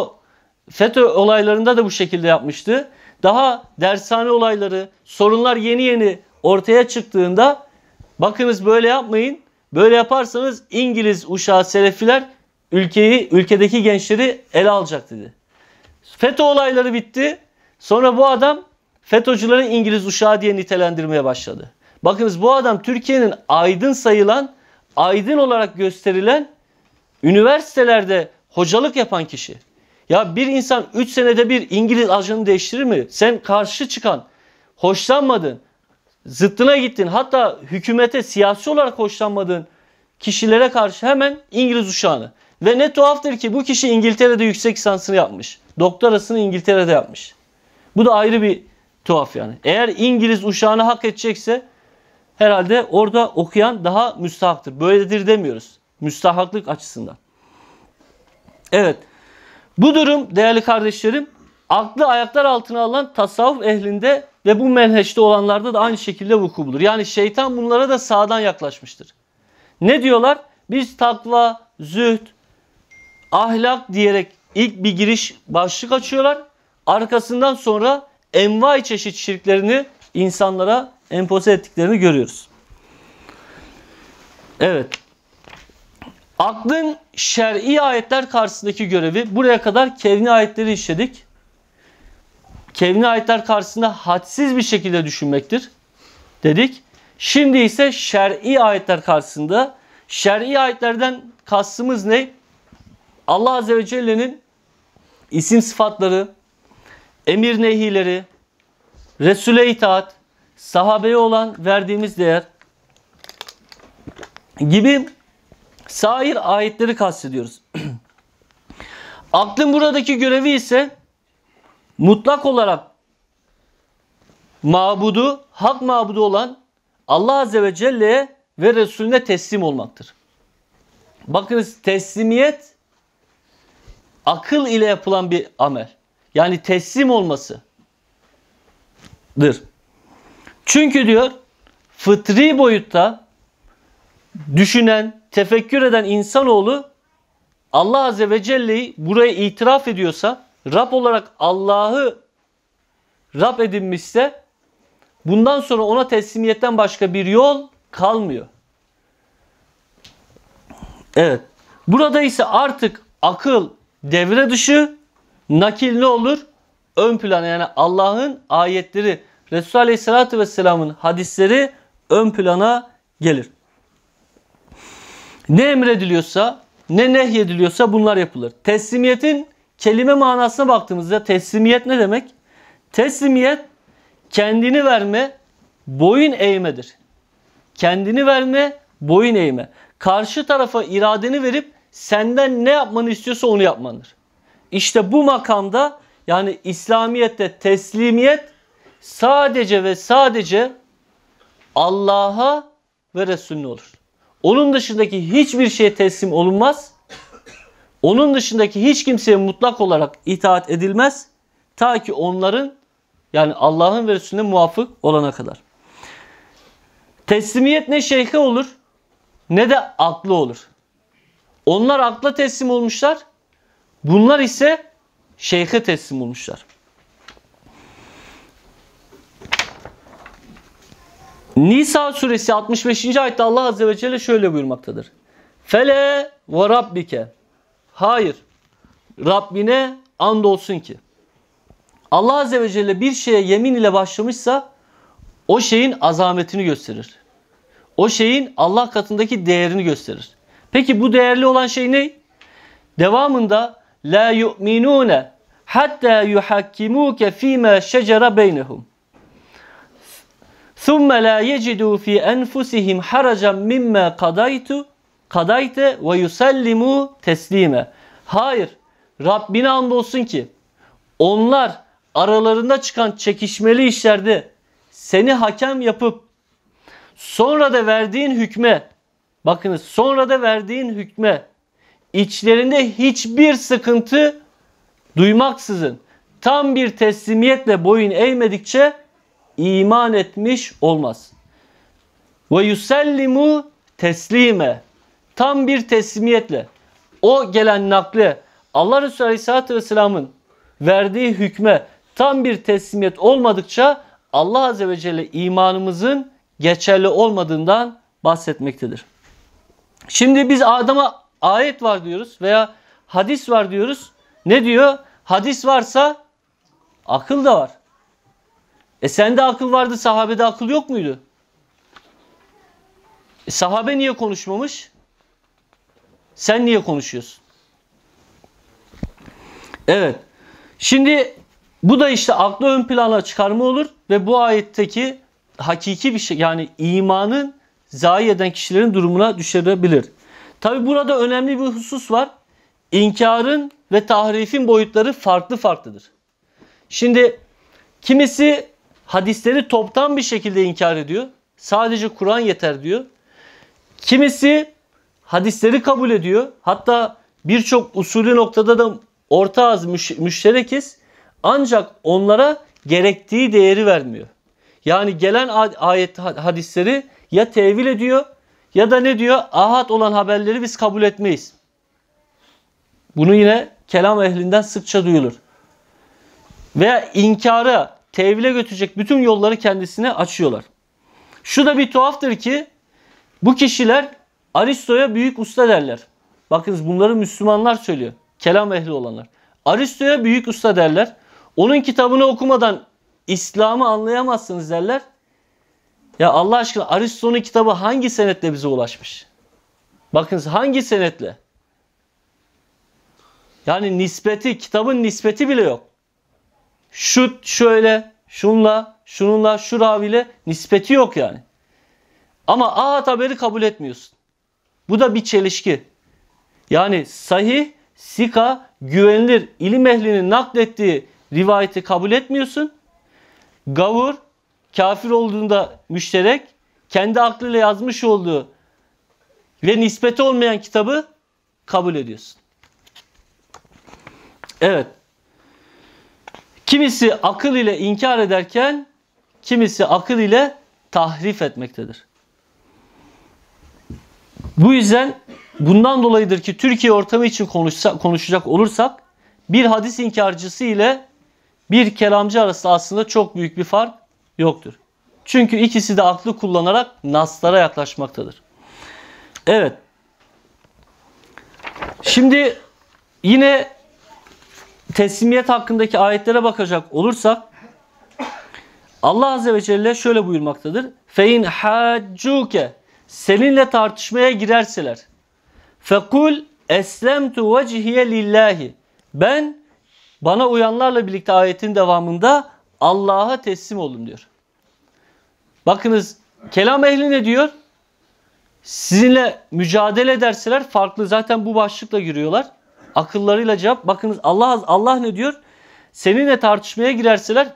FETÖ olaylarında da bu şekilde yapmıştı. Daha dershane olayları, sorunlar yeni yeni ortaya çıktığında bakınız böyle yapmayın. Böyle yaparsanız İngiliz uşağı Selefiler ülkeyi, ülkedeki gençleri ele alacak dedi. FETÖ olayları bitti. Sonra bu adam FETÖ'cüleri İngiliz uşağı diye nitelendirmeye başladı. Bakınız bu adam Türkiye'nin aydın sayılan, aydın olarak gösterilen üniversitelerde hocalık yapan kişi. Ya bir insan 3 senede bir İngiliz ajanı değiştirir mi? Sen karşı çıkan, hoşlanmadın, zıttına gittin. Hatta hükümete siyasi olarak hoşlanmadığın kişilere karşı hemen İngiliz uşağını. Ve ne tuhaftır ki bu kişi İngiltere'de yüksek lisansını yapmış. Doktorasını İngiltere'de yapmış. Bu da ayrı bir tuhaf yani. Eğer İngiliz uşağını hak edecekse herhalde orada okuyan daha müstahaktır. Böyledir demiyoruz. müstahaklık açısından. Evet. Bu durum değerli kardeşlerim aklı ayaklar altına alan tasavvuf ehlinde ve bu menheşte olanlarda da aynı şekilde vuku bulur. Yani şeytan bunlara da sağdan yaklaşmıştır. Ne diyorlar? Biz takva, züht, ahlak diyerek ilk bir giriş başlık açıyorlar. Arkasından sonra envai çeşit şirklerini insanlara empoze ettiklerini görüyoruz. Evet. Aklın şer'i ayetler karşısındaki görevi buraya kadar kevni ayetleri işledik. Kevni ayetler karşısında hadsiz bir şekilde düşünmektir dedik. Şimdi ise şer'i ayetler karşısında şer'i ayetlerden kastımız ne? Allah Azze ve Celle'nin isim sıfatları, emir nehileri, Resul'e itaat, sahabeye olan verdiğimiz değer gibi sair ayetleri kastediyoruz. Aklın buradaki görevi ise mutlak olarak mabudu, hak mabudu olan Allah Azze ve Celle'ye ve Resulüne teslim olmaktır. Bakınız teslimiyet akıl ile yapılan bir amel. Yani teslim olmasıdır. Çünkü diyor fıtri boyutta düşünen, tefekkür eden insanoğlu Allah Azze ve Celle'yi buraya itiraf ediyorsa, Rab olarak Allah'ı Rab edinmişse bundan sonra ona teslimiyetten başka bir yol kalmıyor. Evet. Burada ise artık akıl devre dışı, nakil ne olur? Ön plana yani Allah'ın ayetleri, Resulü Aleyhisselatü Vesselam'ın hadisleri ön plana gelir. Ne emrediliyorsa ne nehyediliyorsa bunlar yapılır. Teslimiyetin kelime manasına baktığımızda teslimiyet ne demek? Teslimiyet kendini verme, boyun eğmedir. Kendini verme, boyun eğme. Karşı tarafa iradeni verip senden ne yapmanı istiyorsa onu yapmandır. İşte bu makamda yani İslamiyet'te teslimiyet sadece ve sadece Allah'a ve Resulüne olur. Onun dışındaki hiçbir şeye teslim olunmaz. Onun dışındaki hiç kimseye mutlak olarak itaat edilmez. Ta ki onların yani Allah'ın ve Resulüne muvafık olana kadar. Teslimiyet ne şeyhe olur ne de aklı olur. Onlar akla teslim olmuşlar. Bunlar ise şeyhe teslim olmuşlar. Nisa suresi 65. ayette Allah Azze ve Celle şöyle buyurmaktadır. Fele ve rabbike. Hayır. Rabbine andolsun ki. Allah Azze ve Celle bir şeye yemin ile başlamışsa o şeyin azametini gösterir. O şeyin Allah katındaki değerini gösterir. Peki bu değerli olan şey ne? Devamında la yu'minune hatta yuhakkimuke fima şecere beynehum. ثُمَّ لَا يَجِدُوا ف۪ي أَنْفُسِهِمْ حَرَجًا مِمَّا قَدَيْتُ قَدَيْتَ وَيُسَلِّمُوا تَسْلِيمًا Hayır, Rabbine andolsun ki onlar aralarında çıkan çekişmeli işlerde seni hakem yapıp sonra da verdiğin hükme bakınız sonra da verdiğin hükme içlerinde hiçbir sıkıntı duymaksızın tam bir teslimiyetle boyun eğmedikçe iman etmiş olmaz. Ve yusellimu teslime. Tam bir teslimiyetle. O gelen nakli, Allah Resulü Aleyhisselatü Vesselam'ın verdiği hükme tam bir teslimiyet olmadıkça Allah Azze ve Celle imanımızın geçerli olmadığından bahsetmektedir. Şimdi biz adama ayet var diyoruz veya hadis var diyoruz. Ne diyor? Hadis varsa akıl da var. E sende akıl vardı sahabede akıl yok muydu? E sahabe niye konuşmamış? Sen niye konuşuyorsun? Evet. Şimdi bu da işte aklı ön plana çıkarma olur ve bu ayetteki hakiki bir şey yani imanın zayi eden kişilerin durumuna düşürebilir. Tabi burada önemli bir husus var. İnkarın ve tahrifin boyutları farklı farklıdır. Şimdi kimisi hadisleri toptan bir şekilde inkar ediyor. Sadece Kur'an yeter diyor. Kimisi hadisleri kabul ediyor. Hatta birçok usulü noktada da orta az müş müşterekiz. Ancak onlara gerektiği değeri vermiyor. Yani gelen ayet hadisleri ya tevil ediyor ya da ne diyor? Ahad olan haberleri biz kabul etmeyiz. Bunu yine kelam ehlinden sıkça duyulur. Veya inkara tevile götürecek bütün yolları kendisine açıyorlar. Şu da bir tuhaftır ki bu kişiler Aristo'ya büyük usta derler. Bakınız bunları Müslümanlar söylüyor. Kelam ehli olanlar. Aristo'ya büyük usta derler. Onun kitabını okumadan İslam'ı anlayamazsınız derler. Ya Allah aşkına Aristo'nun kitabı hangi senetle bize ulaşmış? Bakınız hangi senetle? Yani nispeti, kitabın nispeti bile yok şu şöyle, şunla, şununla, şu raviyle nispeti yok yani. Ama A haberi kabul etmiyorsun. Bu da bir çelişki. Yani sahih, sika, güvenilir ilim ehlinin naklettiği rivayeti kabul etmiyorsun. Gavur, kafir olduğunda müşterek, kendi aklıyla yazmış olduğu ve nispeti olmayan kitabı kabul ediyorsun. Evet. Kimisi akıl ile inkar ederken kimisi akıl ile tahrif etmektedir. Bu yüzden bundan dolayıdır ki Türkiye ortamı için konuşsa, konuşacak olursak bir hadis inkarcısı ile bir kelamcı arasında aslında çok büyük bir fark yoktur. Çünkü ikisi de aklı kullanarak naslara yaklaşmaktadır. Evet. Şimdi yine teslimiyet hakkındaki ayetlere bakacak olursak Allah Azze ve Celle şöyle buyurmaktadır. Fein haccuke seninle tartışmaya girerseler. Fekul eslemtu vecihiye lillahi. Ben bana uyanlarla birlikte ayetin devamında Allah'a teslim olun diyor. Bakınız kelam ehli ne diyor? Sizinle mücadele ederseler farklı zaten bu başlıkla giriyorlar. Akıllarıyla cevap. Bakınız Allah Allah ne diyor? Seninle tartışmaya girerseler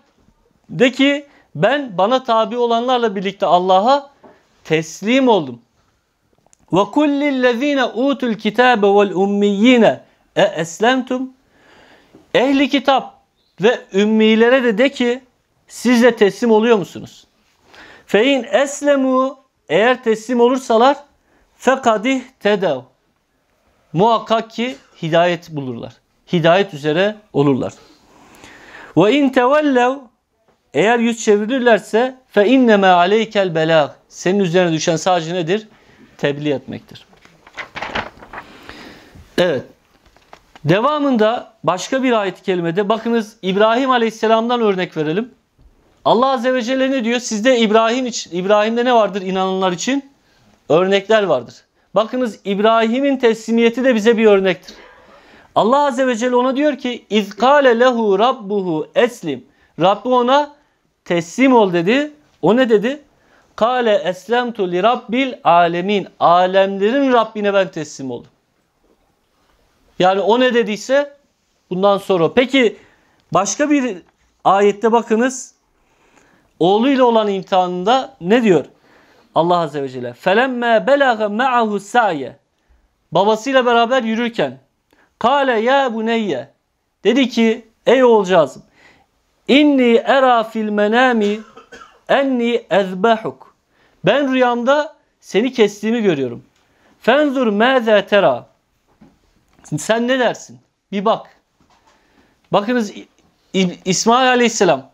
de ki ben bana tabi olanlarla birlikte Allah'a teslim oldum. Ve kullillezine utul kitabe vel ummiyine e eslemtum. Ehli kitap ve ümmilere de de ki siz de teslim oluyor musunuz? Fein eslemu eğer teslim olursalar fekadih tedav muhakkak ki hidayet bulurlar. Hidayet üzere olurlar. Ve in tevellev eğer yüz çevirirlerse fe inneme aleykel belag. Senin üzerine düşen sadece nedir? Tebliğ etmektir. Evet. Devamında başka bir ayet-i bakınız İbrahim Aleyhisselam'dan örnek verelim. Allah Azze ve Celle ne diyor? Sizde İbrahim için, İbrahim'de ne vardır inananlar için? Örnekler vardır. Bakınız İbrahim'in teslimiyeti de bize bir örnektir. Allah Azze ve Celle ona diyor ki İzkale lehu rabbuhu eslim. Rabbi ona teslim ol dedi. O ne dedi? Kale eslemtu li rabbil alemin. Alemlerin Rabbine ben teslim oldum. Yani o ne dediyse bundan sonra. Peki başka bir ayette bakınız. Oğluyla olan imtihanında ne diyor? Allah Azze ve Celle. Felemme belaga ma'ahu sa'ye. Babasıyla beraber yürürken. Kale ya bu neye? Dedi ki ey oğulcağızım. İnni era fil menami enni ezbahuk. Ben rüyamda seni kestiğimi görüyorum. Fenzur mâze tera. Sen ne dersin? Bir bak. Bakınız İsmail Aleyhisselam.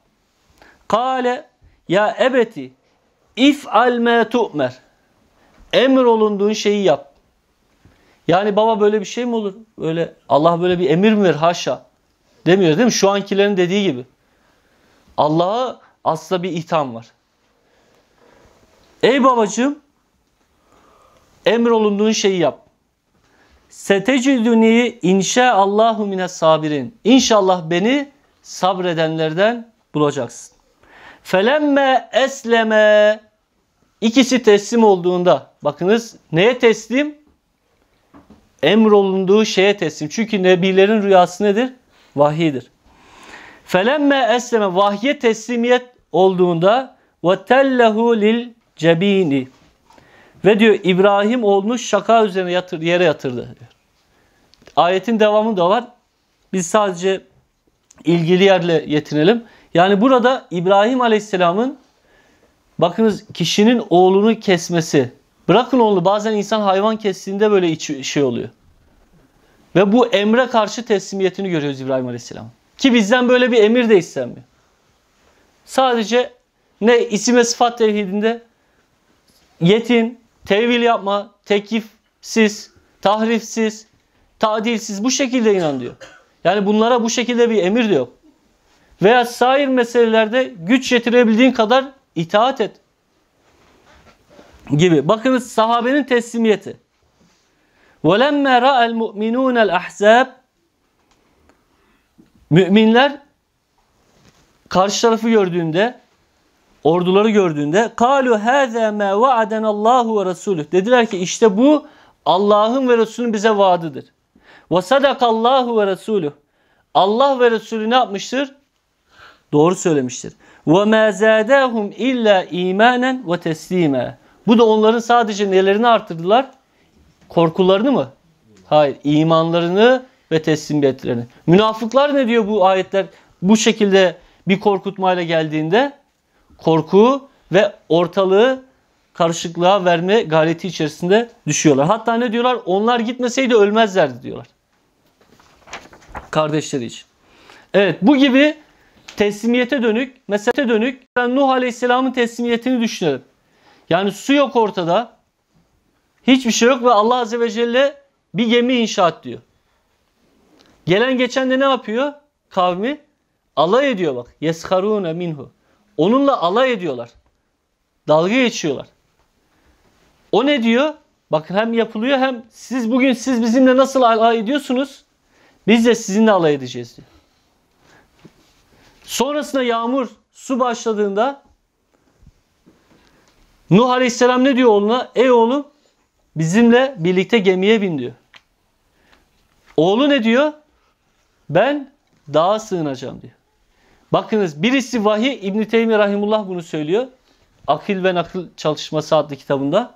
Kale ya ebeti if alme tu'mer. Emir olunduğun şeyi yap. Yani baba böyle bir şey mi olur? Böyle Allah böyle bir emir mi verir? Haşa. Demiyoruz değil mi? Şu ankilerin dediği gibi. Allah'a asla bir itham var. Ey babacığım olunduğun şeyi yap. Seteciduni inşaallahu mine sabirin. İnşallah beni sabredenlerden bulacaksın. Felemme esleme İkisi teslim olduğunda bakınız neye teslim? Emrolunduğu şeye teslim. Çünkü nebilerin rüyası nedir? Vahiydir. Felemme esleme vahye teslimiyet olduğunda ve tellehu lil cebini ve diyor İbrahim olmuş şaka üzerine yatır, yere yatırdı. Diyor. Ayetin devamı da var. Biz sadece ilgili yerle yetinelim. Yani burada İbrahim Aleyhisselam'ın Bakınız kişinin oğlunu kesmesi. Bırakın oğlu bazen insan hayvan kestiğinde böyle iç, şey oluyor. Ve bu emre karşı teslimiyetini görüyoruz İbrahim Aleyhisselam. Ki bizden böyle bir emir de istenmiyor. Sadece ne isim ve sıfat tevhidinde yetin, tevil yapma, tekifsiz, tahrifsiz, tadilsiz bu şekilde inanıyor. Yani bunlara bu şekilde bir emir de yok. Veya sair meselelerde güç yetirebildiğin kadar itaat et gibi. Bakınız sahabenin teslimiyeti. وَلَمَّا رَأَ الْمُؤْمِنُونَ الْأَحْزَابِ Müminler karşı tarafı gördüğünde, orduları gördüğünde قَالُوا هَذَا مَا وَعَدَنَ اللّٰهُ وَرَسُولُهُ Dediler ki işte bu Allah'ın ve Resulünün bize vaadidir. وَصَدَقَ اللّٰهُ وَرَسُولُهُ Allah ve Resulü ne yapmıştır? Doğru söylemiştir. Ve ma zadahum illa imanen ve teslime. Bu da onların sadece nelerini arttırdılar? Korkularını mı? Hayır, imanlarını ve teslimiyetlerini. Münafıklar ne diyor bu ayetler? Bu şekilde bir korkutmayla geldiğinde korku ve ortalığı karışıklığa verme gayreti içerisinde düşüyorlar. Hatta ne diyorlar? Onlar gitmeseydi ölmezlerdi diyorlar. Kardeşleri için. Evet bu gibi teslimiyete dönük, mesela dönük yani Nuh Aleyhisselam'ın teslimiyetini düşünelim. Yani su yok ortada. Hiçbir şey yok ve Allah Azze ve Celle bir gemi inşaat diyor. Gelen geçen de ne yapıyor kavmi? Alay ediyor bak. Yeskarune minhu. Onunla alay ediyorlar. Dalga geçiyorlar. O ne diyor? Bakın hem yapılıyor hem siz bugün siz bizimle nasıl alay ediyorsunuz? Biz de sizinle alay edeceğiz diyor. Sonrasında yağmur, su başladığında Nuh Aleyhisselam ne diyor oğluna? Ey oğlum bizimle birlikte gemiye bin diyor. Oğlu ne diyor? Ben dağa sığınacağım diyor. Bakınız birisi vahiy İbn Teymi rahimullah bunu söylüyor. Akıl ve Nakıl Çalışması adlı kitabında.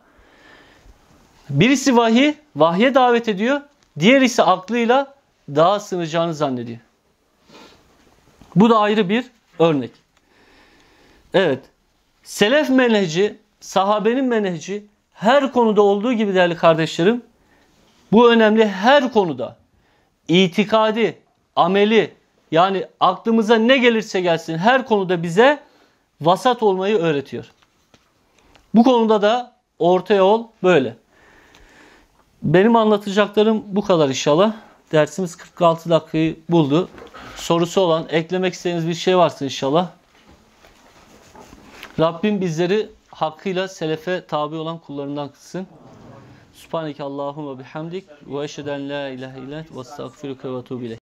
Birisi vahiy, vahye davet ediyor. Diğer ise aklıyla dağa sığınacağını zannediyor. Bu da ayrı bir örnek. Evet. Selef menheci, sahabenin menheci her konuda olduğu gibi değerli kardeşlerim bu önemli her konuda itikadi, ameli yani aklımıza ne gelirse gelsin her konuda bize vasat olmayı öğretiyor. Bu konuda da orta yol böyle. Benim anlatacaklarım bu kadar inşallah. Dersimiz 46 dakikayı buldu sorusu olan eklemek istediğiniz bir şey varsa inşallah. Rabbim bizleri hakkıyla selefe tabi olan kullarından kılsın. Subhaneke Allahumma bihamdik ve eşheden la ilahe illet ve estağfiruke ve tuğbilek.